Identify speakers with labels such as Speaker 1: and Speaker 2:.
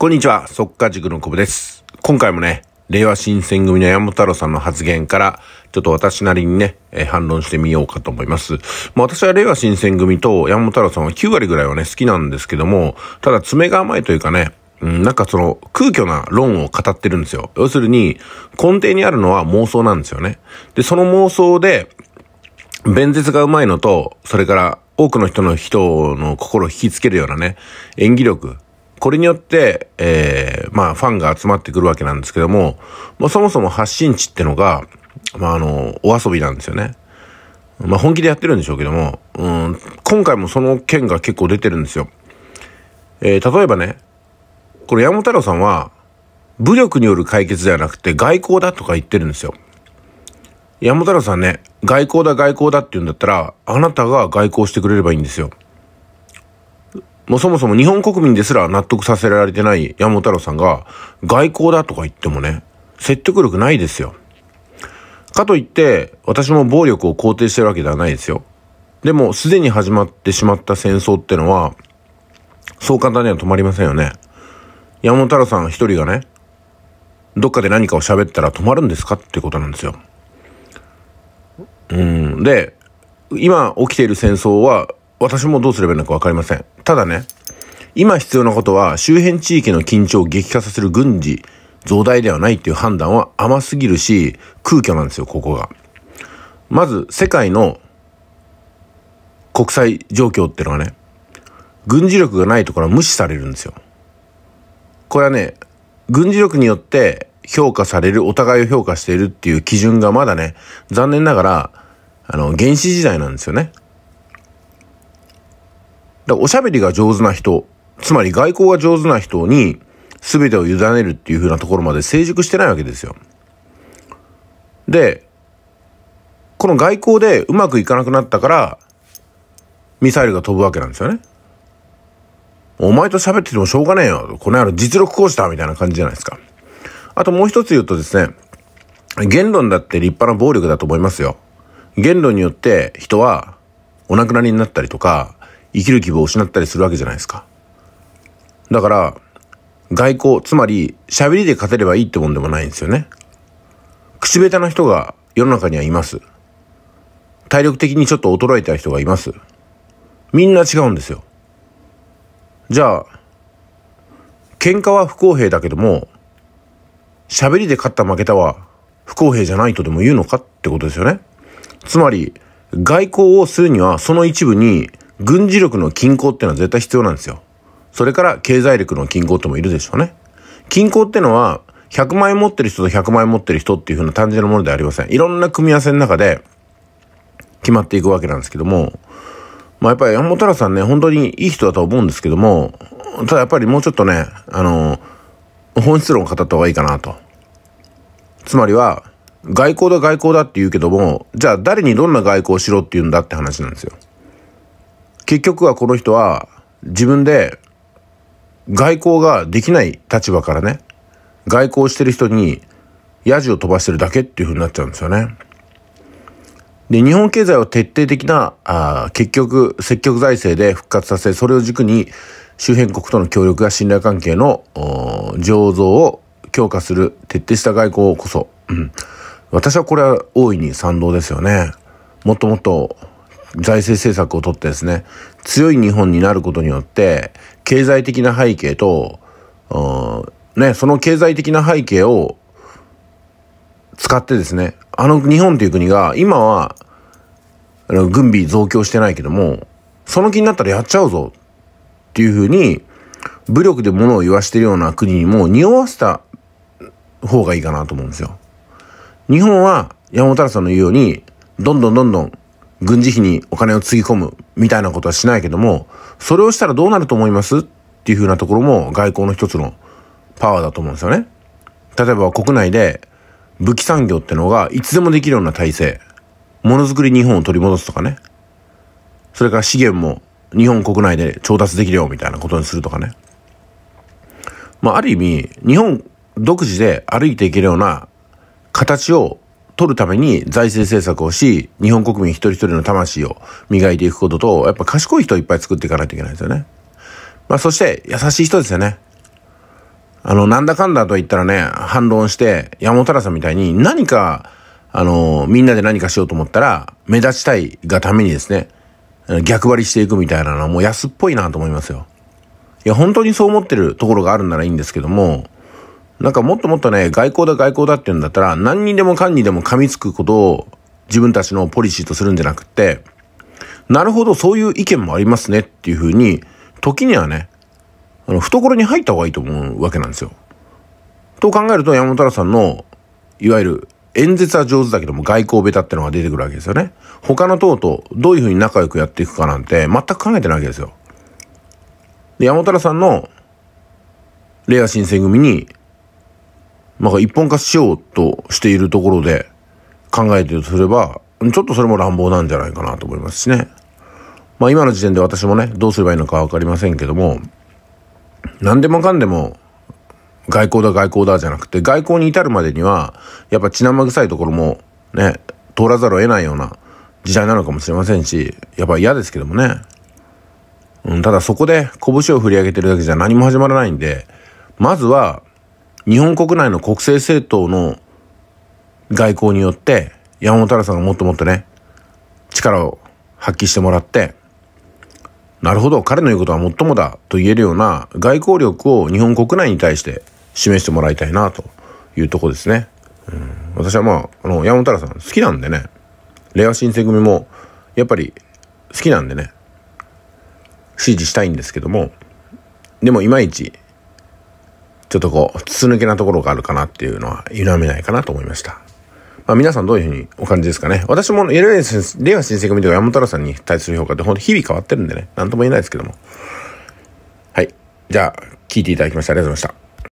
Speaker 1: こんにちは、っか、塾のコブです。今回もね、令和新選組の山本太郎さんの発言から、ちょっと私なりにね、えー、反論してみようかと思います。まあ私は令和新選組と山本太郎さんは9割ぐらいはね、好きなんですけども、ただ爪が甘いというかね、うん、なんかその空虚な論を語ってるんですよ。要するに、根底にあるのは妄想なんですよね。で、その妄想で、弁舌がうまいのと、それから多くの人の人の心を引きつけるようなね、演技力、これによって、えー、まあ、ファンが集まってくるわけなんですけども、まあ、そもそも発信地ってのが、まあ、あの、お遊びなんですよね。まあ、本気でやってるんでしょうけども、うん、今回もその件が結構出てるんですよ。えー、例えばね、これ山本太郎さんは、武力による解決ではなくて外交だとか言ってるんですよ。山本太郎さんね、外交だ外交だって言うんだったら、あなたが外交してくれればいいんですよ。もうそもそも日本国民ですら納得させられてない山本太郎さんが、外交だとか言ってもね、説得力ないですよ。かといって、私も暴力を肯定してるわけではないですよ。でも、すでに始まってしまった戦争ってのは、そう簡単には止まりませんよね。山本太郎さん一人がね、どっかで何かを喋ったら止まるんですかってことなんですよ。うん。で、今起きている戦争は私もどうすればいいのかわかりません。ただね、今必要なことは周辺地域の緊張を激化させる軍事増大ではないっていう判断は甘すぎるし、空虚なんですよ、ここが。まず、世界の国際状況っていうのはね、軍事力がないところは無視されるんですよ。これはね、軍事力によって評価される、お互いを評価しているっていう基準がまだね、残念ながら、あの、原始時代なんですよね。だおしゃべりが上手な人、つまり外交が上手な人に全てを委ねるっていう風なところまで成熟してないわけですよ。で、この外交でうまくいかなくなったから、ミサイルが飛ぶわけなんですよね。お前と喋っててもしょうがねえよ。この野郎実力行使だみたいな感じじゃないですか。あともう一つ言うとですね、言論だって立派な暴力だと思いますよ。言論によって人はお亡くなりになったりとか、生きる希望を失ったりするわけじゃないですか。だから、外交、つまり喋りで勝てればいいってもんでもないんですよね。口下手な人が世の中にはいます。体力的にちょっと衰えた人がいます。みんな違うんですよ。じゃあ、喧嘩は不公平だけども、喋りで勝った負けたは不公平じゃないとでも言うのかってことですよね。つまり、外交をするにはその一部に軍事力の均衡ってのは絶対必要なんですよ。それから経済力の均衡ってもいるでしょうね。均衡ってのは、100万円持ってる人と100万円持ってる人っていうふうな単純なものではありません。いろんな組み合わせの中で決まっていくわけなんですけども、まあやっぱり山本郎さんね、本当にいい人だと思うんですけども、ただやっぱりもうちょっとね、あの、本質論を語った方がいいかなと。つまりは、外交だ外交だって言うけども、じゃあ誰にどんな外交をしろって言うんだって話なんですよ。結局はこの人は自分で外交ができない立場からね、外交してる人にヤジを飛ばしてるだけっていうふうになっちゃうんですよね。で、日本経済を徹底的な、あ結局、積極財政で復活させ、それを軸に周辺国との協力や信頼関係の醸造を強化する徹底した外交こそ、うん、私はこれは大いに賛同ですよね。もっともっと財政政策をとってですね、強い日本になることによって、経済的な背景と、うん、ね、その経済的な背景を使ってですね、あの日本という国が、今は、軍備増強してないけども、その気になったらやっちゃうぞっていうふうに、武力で物を言わしてるような国にも匂わせた方がいいかなと思うんですよ。日本は山本さんの言うように、どんどんどんどん軍事費にお金をつぎ込むみたいなことはしないけども、それをしたらどうなると思いますっていうふうなところも外交の一つのパワーだと思うんですよね。例えば国内で武器産業ってのがいつでもできるような体制。ものづくり日本を取り戻すとかね。それから資源も日本国内で調達できるよみたいなことにするとかね。まあある意味、日本独自で歩いていけるような形を取るために財政政策をし、日本国民一人一人の魂を磨いていくことと、やっぱ賢い人をいっぱい作っていかないといけないですよね。まあそして、優しい人ですよね。あの、なんだかんだと言ったらね、反論して、山本太さんみたいに何か、あの、みんなで何かしようと思ったら、目立ちたいがためにですね、逆張りしていくみたいなのはもう安っぽいなと思いますよ。いや、本当にそう思ってるところがあるんならいいんですけども、なんかもっともっとね、外交だ外交だって言うんだったら、何にでもかんにでも噛みつくことを自分たちのポリシーとするんじゃなくって、なるほど、そういう意見もありますねっていうふうに、時にはね、あの、懐に入った方がいいと思うわけなんですよ。と考えると、山本太さんの、いわゆる、演説は上手だけども外交ベタってのが出てくるわけですよね。他の党とどういうふうに仲良くやっていくかなんて全く考えてないわけですよ。で、山本太さんの、レア新選組にまあ、一本化しようとしているところで考えてるとすれば、ちょっとそれも乱暴なんじゃないかなと思いますしね。まあ今の時点で私もね、どうすればいいのかわかりませんけども、何でもかんでも外交だ外交だじゃなくて、外交に至るまでには、やっぱ血生臭いところもね、通らざるを得ないような時代なのかもしれませんし、やっぱ嫌ですけどもね。うん、ただそこで拳を振り上げてるだけじゃ何も始まらないんで、まずは日本国内の国政政党の外交によって、山本太さんがもっともっとね、力を発揮してもらって、なるほど、彼の言うことはもっともだと言えるような外交力を日本国内に対して示してもらいたいなというとこですね。うん、私はまあ、あの、山本太さん好きなんでね、令和新選組もやっぱり好きなんでね、支持したいんですけども、でもいまいちちょっとこう、筒抜けなところがあるかなっていうのは否めないかなと思いました。まあ、皆さんどういうふうにお感じですかね。私も、レア先生、レア先生組とか山太郎さんに対する評価ってほんと日々変わってるんでね、なんとも言えないですけども。はい。じゃあ、聞いていただきましてありがとうございました。